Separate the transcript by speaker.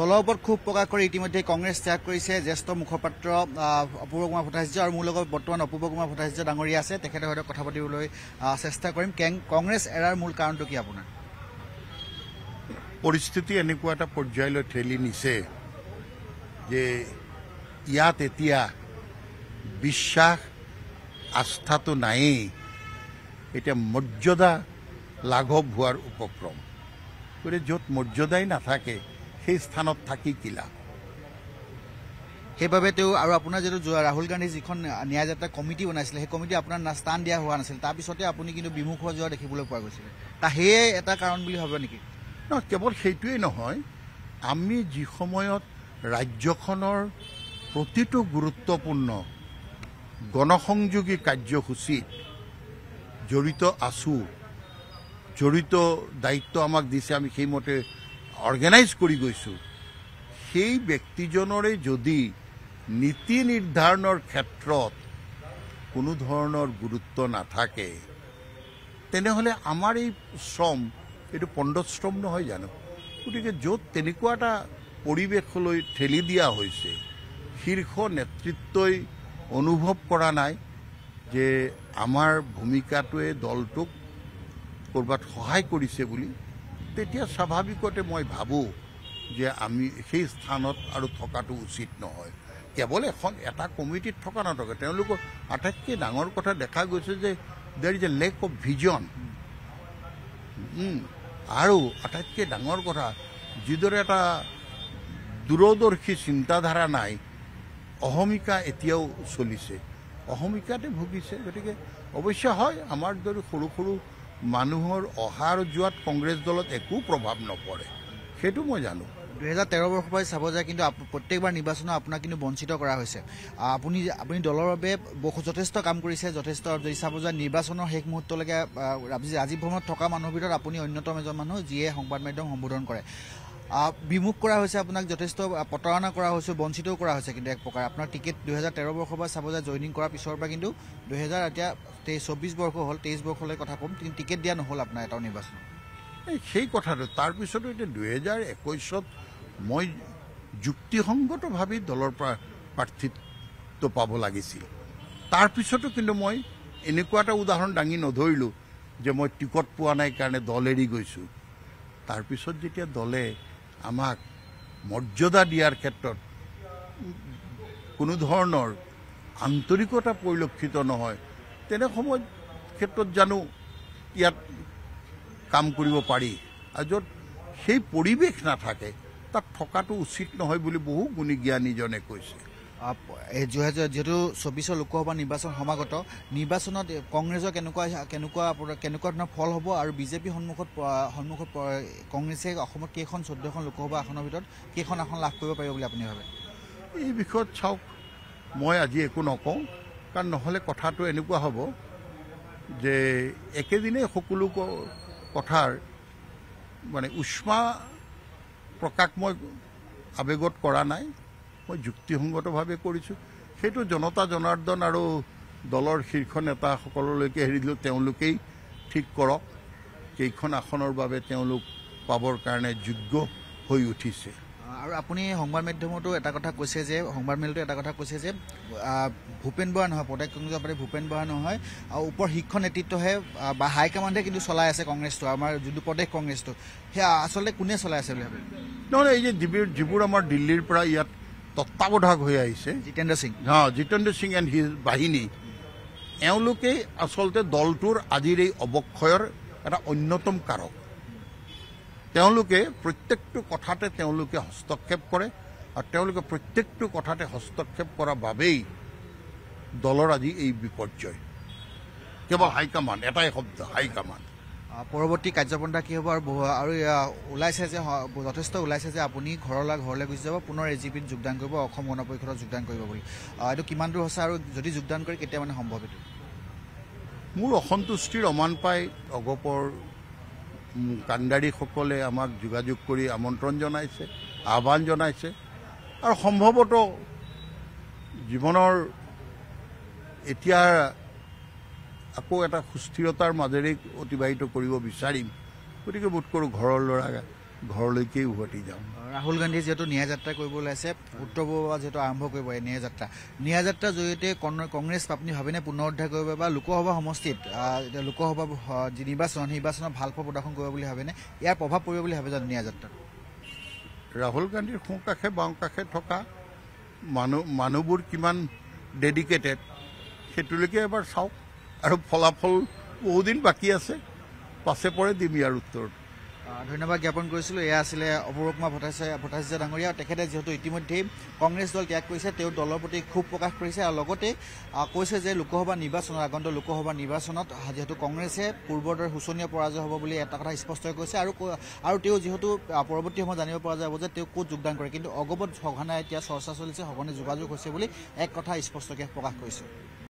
Speaker 1: দলৰ ওপৰত ক্ষোভ প্ৰকাশ কৰি ইতিমধ্যে কংগ্ৰেছ ত্যাগ কৰিছে জ্যেষ্ঠ মুখপাত্ৰ অপূৰ্ব কুমাৰ ভট্টাচাৰ্য আৰু মোৰ লগত বৰ্তমান অপূৰ্ব কুমাৰ ভট্টাচাৰ্য ডাঙৰীয়া আছে তেখেতৰ সৈতে কথা পাতিবলৈ চেষ্টা কৰিম কেং কংগ্ৰেছ এৰাৰ মূল কাৰণটো কি আপোনাৰ পৰিস্থিতি এনেকুৱা এটা
Speaker 2: পৰ্যায়লৈ ঠেলি নিছে যে ইয়াত এতিয়া বিশ্বাস আস্থাটো নায়েই এতিয়া মৰ্যাদা লাঘৱ হোৱাৰ উপক্ৰম গতিকে য'ত মৰ্যাদাই নাথাকে
Speaker 1: সেই স্থানত থাকি কিলা সেইবাবে তেওঁ আৰু আপোনাৰ যিটো ৰাহুল গান্ধীৰ যিখন ন্যায়যাত্ৰা কমিটি বনাইছিলে সেই কমিটি আপোনাৰ স্থান দিয়া হোৱা নাছিল তাৰপিছতে আপুনি কিন্তু বিমুখ হোৱা যোৱা দেখিবলৈ পোৱা গৈছিলে তা সেয়ে এটা কাৰণ বুলি ভাবে নেকি ন কেৱল সেইটোৱেই নহয়
Speaker 2: আমি যি সময়ত ৰাজ্যখনৰ প্ৰতিটো গুৰুত্বপূৰ্ণ গণসংযোগী কাৰ্যসূচীত জড়িত আছোঁ জড়িত দায়িত্ব আমাক দিছে আমি সেইমতে অৰ্গেনাইজ কৰি গৈছোঁ সেই ব্যক্তিজনৰে যদি নীতি নিৰ্ধাৰণৰ ক্ষেত্ৰত কোনো ধৰণৰ গুৰুত্ব নাথাকে তেনেহ'লে আমাৰ এই শ্ৰম এইটো পণ্ডশ্ৰম নহয় জানো গতিকে য'ত তেনেকুৱা এটা পৰিৱেশলৈ ঠেলি দিয়া হৈছে শীৰ্ষ নেতৃত্বই অনুভৱ কৰা নাই যে আমাৰ ভূমিকাটোৱে দলটোক ক'ৰবাত সহায় কৰিছে বুলি তেতিয়া স্বাভাৱিকতে মই ভাবোঁ যে আমি সেই স্থানত আৰু থকাটো উচিত নহয় কেৱল এখন এটা কমিটিত থকা নথকা তেওঁলোকৰ আটাইতকৈ ডাঙৰ কথা দেখা গৈছে যে there is a lack of vision আৰু আটাইতকৈ ডাঙৰ কথা যিদৰে এটা দূৰদৰ্শী চিন্তাধাৰা নাই অহমিকা এতিয়াও চলিছে অসমিকাতে ভুগিছে গতিকে অৱশ্যে হয় আমাৰ দৰে সৰু সৰু
Speaker 1: মানুহৰ অহা যোৱাত কংগ্ৰেছ দলত একো প্ৰভাৱ নপৰে সেইটো মই জানো দুহেজাৰ তেৰ বৰ্ষৰ পৰা চাব যায় কিন্তু প্ৰত্যেকবাৰ নিৰ্বাচনত আপোনাক কিন্তু বঞ্চিত কৰা হৈছে আপুনি আপুনি দলৰ বাবে বহু যথেষ্ট কাম কৰিছে যথেষ্ট যদি চাব যায় নিৰ্বাচনৰ শেষ মুহূৰ্তলৈকে ৰাজীৱ ভৱনত থকা মানুহৰ ভিতৰত আপুনি অন্যতম এজন মানুহ যিয়ে সংবাদ মাধ্যম সম্বোধন কৰে বিমুখ কৰা হৈছে আপোনাক যথেষ্ট প্ৰতাৰণা কৰা হৈছে বঞ্চিতও কৰা হৈছে কিন্তু এক প্ৰকাৰ আপোনাৰ টিকেট দুহেজাৰ তেৰ বৰ্ষৰ পৰা চাব যায় জইনিং কৰাৰ পিছৰ পৰা কিন্তু দুহেজাৰ এতিয়া চৌব্বিছ বৰ্ষ হ'ল তেইছ বৰ্ষলৈ কথা ক'ম টিকেট দিয়া নহ'ল আপোনাৰ এটাও নিৰ্বাচন
Speaker 2: এই সেই কথাটো তাৰপিছতো এতিয়া দুহেজাৰ একৈছত মই যুক্তিসংগতভাৱে দলৰ পৰা প্ৰাৰ্থীত্ব পাব লাগিছিল তাৰপিছতো কিন্তু মই এনেকুৱা এটা উদাহৰণ দাঙি নধৰিলোঁ যে মই টিকট পোৱা নাই কাৰণে দল এৰি গৈছোঁ তাৰপিছত যেতিয়া দলে আমাক মৰ্যাদা দিয়াৰ ক্ষেত্ৰত কোনো ধৰণৰ আন্তৰিকতা পৰিলক্ষিত নহয় তেনে সময় ক্ষেত্ৰত জানো ইয়াত কাম কৰিব পাৰি আৰু য'ত সেই পৰিৱেশ নাথাকে
Speaker 1: তাত থকাটো উচিত নহয় বুলি বহু গুণী জ্ঞানীজনে কৈছে যিহেতু চৌবিছৰ লোকসভা নিৰ্বাচন সমাগত নিৰ্বাচনত কংগ্ৰেছৰ কেনেকুৱা কেনেকুৱা কেনেকুৱা ধৰণৰ ফল হ'ব আৰু বিজেপিৰ সন্মুখত সন্মুখত কংগ্ৰেছে অসমত কেইখন চৈধ্যখন লোকসভা আসনৰ ভিতৰত কেইখন আসন লাভ কৰিব পাৰিব বুলি আপুনি ভাবে এই বিষয়ত চাওক মই আজি একো
Speaker 2: নকওঁ কাৰণ নহ'লে কথাটো এনেকুৱা হ'ব যে একেদিনেই সকলো কথাৰ মানে উষ্মা প্ৰকাশ মই আৱেগত কৰা নাই মই যুক্তিসংগতভাৱে কৰিছোঁ সেইটো জনতা জনাৰ্দন আৰু দলৰ শীৰ্ষ নেতাসকললৈকে হেৰি দিলোঁ তেওঁলোকেই ঠিক কৰক কেইখন আসনৰ বাবে তেওঁলোক পাবৰ কাৰণে যোগ্য হৈ উঠিছে
Speaker 1: আৰু আপুনি সংবাদ মাধ্যমতো এটা কথা কৈছে যে সংবাদ মেলটো এটা কথা কৈছে যে ভূপেন বৰা নহয় প্ৰদেশ কংগ্ৰেছৰ পাৰ্টি ভূপেন বৰা নহয় আৰু ওপৰ শিক্ষণ নেতৃত্বহে বা হাইকমাণ্ডে কিন্তু চলাই আছে কংগ্ৰেছটো আমাৰ যোনটো প্ৰদেশ কংগ্ৰেছটো সেয়া আচলতে কোনে চলাই আছে বুলি ভাবে নহয় এই যে যিবোৰ আমাৰ দিল্লীৰ পৰা ইয়াত তত্বাৱধায়ক হৈ আহিছে জিতেন্দ্ৰ সিং হা জিতেন্দ্ৰ
Speaker 2: সিং এণ্ড হিজ বাহিনী এওঁলোকেই আচলতে দলটোৰ আজিৰ এই অৱক্ষয়ৰ এটা অন্যতম কাৰক তেওঁলোকে প্ৰত্যেকটো কথাতে তেওঁলোকে হস্তক্ষেপ কৰে আৰু তেওঁলোকে প্ৰত্যেকটো কথাতে হস্তক্ষেপ কৰাৰ বাবেই দলৰ আজি এই বিপৰ্যয় কেৱল হাইকমাণ্ড এটাই শব্দ হাইকমাণ্ড
Speaker 1: পৰৱৰ্তী কাৰ্যপন্থা কি হ'ব আৰু আৰু ওলাইছে যে যথেষ্ট ওলাইছে যে আপুনি ঘৰলৈ ঘৰলৈ গুচি যাব পুনৰ এ জি পিত যোগদান কৰিব অসম গণ পৰিষদত যোগদান কৰিব বুলি এইটো কিমান দূৰ হৈছে আৰু যদি যোগদান কৰে কেতিয়া মানে সম্ভৱ এইটো মোৰ অসন্তুষ্টিৰ অমান পাই
Speaker 2: অগপৰ কাণ্ডাৰীসকলে আমাক যোগাযোগ কৰি আমন্ত্ৰণ জনাইছে আহ্বান জনাইছে আৰু সম্ভৱতঃ জীৱনৰ এতিয়া আকৌ এটা সুস্থিৰতাৰ মাজেৰে অতিবাহিত কৰিব বিচাৰিম গতিকে বোধ কৰোঁ ঘৰৰ ল'ৰা ঘৰলৈকে উভতি যাওঁ
Speaker 1: ৰাহুল গান্ধী যিহেতু ন্যায় যাত্ৰা কৰিব ওলাইছে উত্তৰ পূব যিহেতু আৰম্ভ কৰিব ন্যায় যাত্ৰা ন্যায় যাত্ৰাৰ জৰিয়তে কংগ্ৰেছ আপুনি ভাবেনে পুনৰ উদ্ধাৰ কৰিব বা লোকসভা সমষ্টিত এতিয়া লোকসভা যি নিৰ্বাচন নিৰ্বাচনৰ ফল প্ৰদৰ্শন কৰিব বুলি ভাবেনে ইয়াৰ প্ৰভাৱ পৰিব বুলি ভাবে জানো ন্যায় যাত্ৰাত
Speaker 2: ৰাহুল গান্ধীৰ সোঁকাষে বাওঁকাষে থকা মানুহ মানুহবোৰ কিমান ডেডিকেটেড সেইটোলৈকে এবাৰ চাওক আৰু ফলাফল বহুদিন বাকী আছে পাছে পৰে দিম ইয়াৰ উত্তৰটো
Speaker 1: ধন্যবাদ জ্ঞাপন কৰিছিলোঁ এয়া আছিলে অপৰূপ কুমাৰ ভট্টাচাৰ্য ভট্টাচাৰ্য ডাঙৰীয়া তেখেতে যিহেতু ইতিমধ্যেই কংগ্ৰেছ দল ত্যাগ কৰিছে তেওঁ দলৰ প্ৰতি ক্ষোভ প্ৰকাশ কৰিছে আৰু লগতে কৈছে যে লোকসভা নিৰ্বাচনত আগন্ত লোকসভা নিৰ্বাচনত যিহেতু কংগ্ৰেছে পূৰ্বৰ দৰে শোচনীয় পৰাজয় হ'ব বুলি এটা কথা স্পষ্টকৈ কৈছে আৰু আৰু তেওঁ যিহেতু পৰৱৰ্তী সময়ত জানিব পৰা যাব যে তেওঁ ক'ত যোগদান কৰে কিন্তু অগপত সঘনাই এতিয়া চৰ্চা চলিছে সঘনে যোগাযোগ হৈছে বুলি এক কথা স্পষ্টকৈ প্ৰকাশ কৰিছে